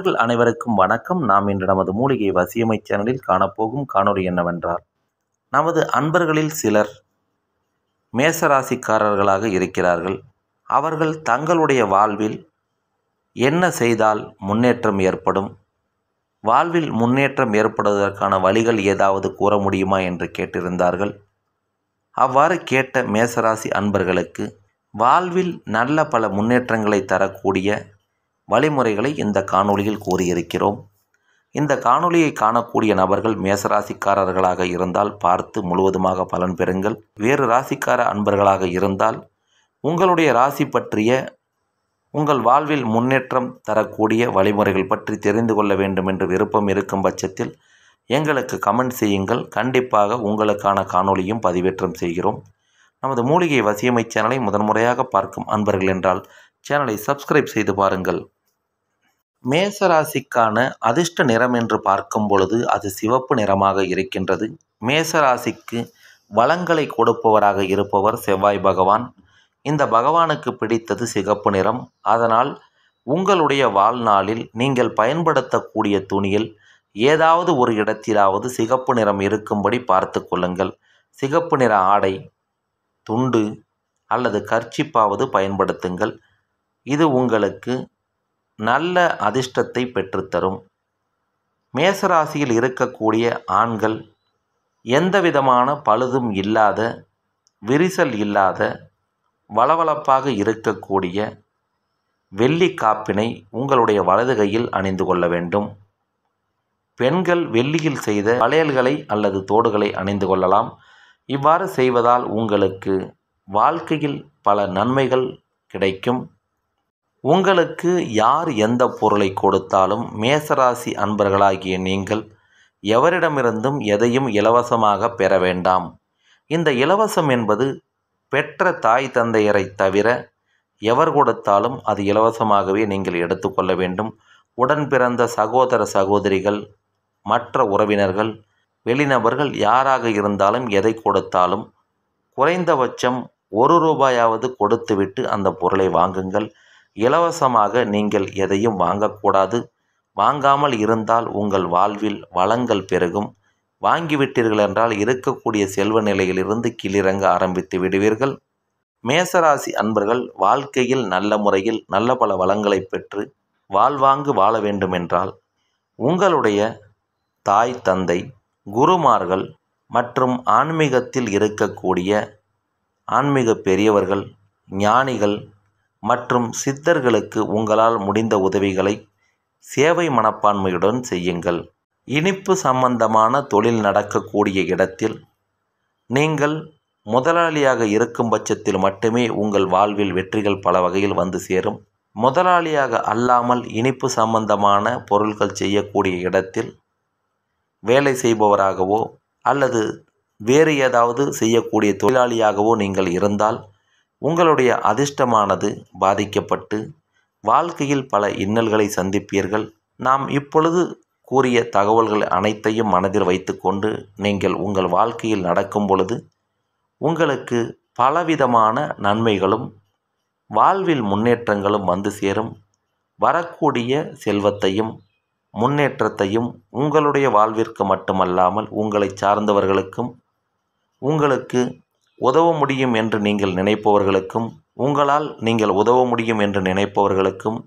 நண்பர்கள் அனைவருக்கும் வணக்கம் நாம் இன்று நமது மூலிகை வசியமை சேனலில் காணப்போகும் காணொலி என்னவென்றால் நமது அன்பர்களில் சிலர் மேசராசிக்காரர்களாக இருக்கிறார்கள் அவர்கள் தங்களுடைய வாழ்வில் என்ன செய்தால் முன்னேற்றம் ஏற்படும் வாழ்வில் முன்னேற்றம் ஏற்படுவதற்கான வழிகள் ஏதாவது கூற முடியுமா என்று கேட்டிருந்தார்கள் அவ்வாறு கேட்ட மேசராசி அன்பர்களுக்கு வாழ்வில் நல்ல பல முன்னேற்றங்களை தரக்கூடிய வழிமுறைகளை இந்த காணொளியில் கூறியிருக்கிறோம் இந்த காணொளியை காணக்கூடிய நபர்கள் மேச ராசிக்காரர்களாக இருந்தால் பார்த்து முழுவதுமாக பலன் பெறுங்கள் வேறு ராசிக்கார அன்பர்களாக இருந்தால் உங்களுடைய ராசி பற்றிய உங்கள் வாழ்வில் முன்னேற்றம் தரக்கூடிய வழிமுறைகள் பற்றி தெரிந்து கொள்ள வேண்டும் என்று விருப்பம் இருக்கும் பட்சத்தில் எங்களுக்கு கமெண்ட் செய்யுங்கள் கண்டிப்பாக உங்களுக்கான காணொளியும் பதிவேற்றம் செய்கிறோம் நமது மூலிகை வசியமை சேனலை முதன்முறையாக பார்க்கும் அன்பர்கள் என்றால் சேனலை சப்ஸ்கிரைப் செய்து பாருங்கள் மேசராசிக்கான அதிர்ஷ்ட நிறம் என்று பார்க்கும் பொழுது அது சிவப்பு நிறமாக இருக்கின்றது மேசராசிக்கு வளங்களை கொடுப்பவராக இருப்பவர் செவ்வாய் பகவான் இந்த பகவானுக்கு பிடித்தது சிகப்பு நிறம் அதனால் உங்களுடைய வாழ்நாளில் நீங்கள் பயன்படுத்தக்கூடிய துணியில் ஏதாவது ஒரு இடத்திலாவது சிகப்பு நிறம் இருக்கும்படி பார்த்து கொள்ளுங்கள் சிகப்பு நிற ஆடை துண்டு அல்லது கர்ச்சிப்பாவது பயன்படுத்துங்கள் இது உங்களுக்கு நல்ல அதிர்ஷ்டத்தை பெற்றுத்தரும் மேசராசியில் இருக்கக்கூடிய ஆண்கள் எந்த விதமான பழுதும் இல்லாத விரிசல் இல்லாத வளவளப்பாக இருக்கக்கூடிய வெள்ளி காப்பினை உங்களுடைய வலது கையில் அணிந்து கொள்ள வேண்டும் பெண்கள் வெள்ளியில் செய்த வளையல்களை அல்லது தோடுகளை அணிந்து கொள்ளலாம் இவ்வாறு செய்வதால் உங்களுக்கு வாழ்க்கையில் பல நன்மைகள் கிடைக்கும் உங்களுக்கு யார் எந்த பொருளை கொடுத்தாலும் மேசராசி அன்பர்களாகிய நீங்கள் எவரிடமிருந்தும் எதையும் இலவசமாக பெற வேண்டாம் இந்த இலவசம் என்பது பெற்ற தாய் தந்தையரை தவிர எவர் கொடுத்தாலும் அது இலவசமாகவே நீங்கள் எடுத்துக்கொள்ள வேண்டும் உடன் பிறந்த சகோதர சகோதரிகள் மற்ற உறவினர்கள் வெளிநபர்கள் யாராக இருந்தாலும் எதை கொடுத்தாலும் குறைந்தபட்சம் ஒரு ரூபாயாவது கொடுத்துவிட்டு அந்த பொருளை வாங்குங்கள் இலவசமாக நீங்கள் எதையும் வாங்கக்கூடாது வாங்காமல் இருந்தால் உங்கள் வாழ்வில் வளங்கள் பெருகும் வாங்கிவிட்டீர்கள் என்றால் இருக்கக்கூடிய செல்வ நிலையிலிருந்து கீழிறங்க ஆரம்பித்து விடுவீர்கள் மேசராசி அன்பர்கள் வாழ்க்கையில் நல்ல முறையில் நல்ல பல வளங்களை பெற்று வாழ்வாங்கு வாழ வேண்டுமென்றால் உங்களுடைய தாய் தந்தை குருமார்கள் மற்றும் ஆன்மீகத்தில் இருக்கக்கூடிய ஆன்மீக பெரியவர்கள் ஞானிகள் மற்றும் சித்தர்களுக்கு உங்களால் முடிந்த உதவிகளை சேவை மனப்பான்மையுடன் செய்யுங்கள் இனிப்பு சம்பந்தமான தொழில் நடக்கக்கூடிய இடத்தில் நீங்கள் முதலாளியாக இருக்கும் பட்சத்தில் மட்டுமே உங்கள் வாழ்வில் வெற்றிகள் பல வகையில் வந்து சேரும் முதலாளியாக அல்லாமல் இனிப்பு சம்பந்தமான பொருட்கள் செய்யக்கூடிய இடத்தில் வேலை செய்பவராகவோ அல்லது வேறு ஏதாவது செய்யக்கூடிய தொழிலாளியாகவோ நீங்கள் இருந்தால் உங்களுடைய அதிர்ஷ்டமானது பாதிக்கப்பட்டு வாழ்க்கையில் பல இன்னல்களை சந்திப்பீர்கள் நாம் இப்பொழுது கூறிய தகவல்கள் அனைத்தையும் மனதில் வைத்துக்கொண்டு நீங்கள் உங்கள் வாழ்க்கையில் நடக்கும் பொழுது உங்களுக்கு பலவிதமான நன்மைகளும் வாழ்வில் முன்னேற்றங்களும் வந்து சேரும் வரக்கூடிய செல்வத்தையும் முன்னேற்றத்தையும் உங்களுடைய வாழ்விற்கு மட்டுமல்லாமல் உங்களை சார்ந்தவர்களுக்கும் உங்களுக்கு உதவ முடியும் என்று நீங்கள் நினைப்பவர்களுக்கும் உங்களால் நீங்கள் உதவ முடியும் என்று நினைப்பவர்களுக்கும்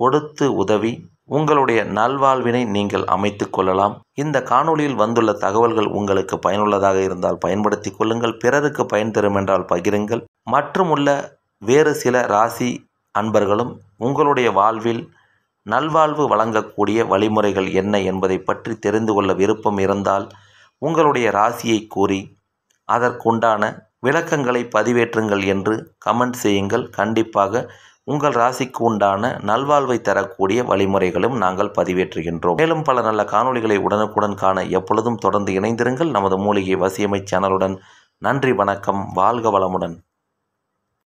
கொடுத்து உதவி உங்களுடைய நல்வாழ்வினை நீங்கள் அமைத்து கொள்ளலாம் இந்த காணொளியில் வந்துள்ள தகவல்கள் உங்களுக்கு பயனுள்ளதாக இருந்தால் பயன்படுத்தி கொள்ளுங்கள் பிறருக்கு பயன் தரும் என்றால் பகிருங்கள் மற்றும் உள்ள வேறு சில ராசி அன்பர்களும் உங்களுடைய வாழ்வில் நல்வாழ்வு வழங்கக்கூடிய வழிமுறைகள் என்ன என்பதை பற்றி தெரிந்து கொள்ள விருப்பம் இருந்தால் உங்களுடைய ராசியை கூறி அதற்குண்டான விளக்கங்களை பதிவேற்றுங்கள் என்று கமெண்ட் செய்யுங்கள் கண்டிப்பாக உங்கள் ராசிக்கு உண்டான நல்வாழ்வை தரக்கூடிய வழிமுறைகளும் நாங்கள் பதிவேற்றுகின்றோம் மேலும் பல நல்ல காணொளிகளை உடனுக்குடன் காண எப்பொழுதும் தொடர்ந்து இணைந்திருங்கள் நமது மூலிகை வசியமை சேனலுடன் நன்றி வணக்கம் வாழ்க வளமுடன்